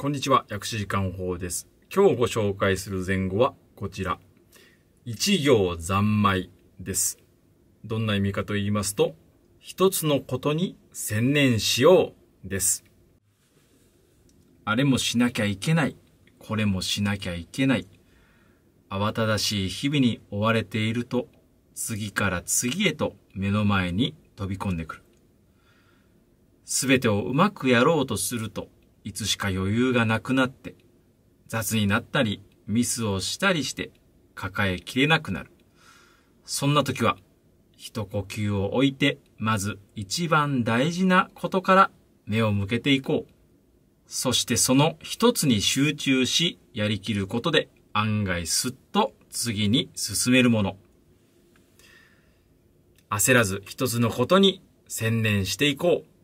こんにちは、薬師時間法です。今日ご紹介する前後はこちら。一行三昧です。どんな意味かと言いますと、一つのことに専念しようです。あれもしなきゃいけない。これもしなきゃいけない。慌ただしい日々に追われていると、次から次へと目の前に飛び込んでくる。すべてをうまくやろうとすると、いつしか余裕がなくなって、雑になったり、ミスをしたりして、抱えきれなくなる。そんな時は、一呼吸を置いて、まず一番大事なことから目を向けていこう。そしてその一つに集中し、やりきることで案外すっと次に進めるもの。焦らず一つのことに専念していこう。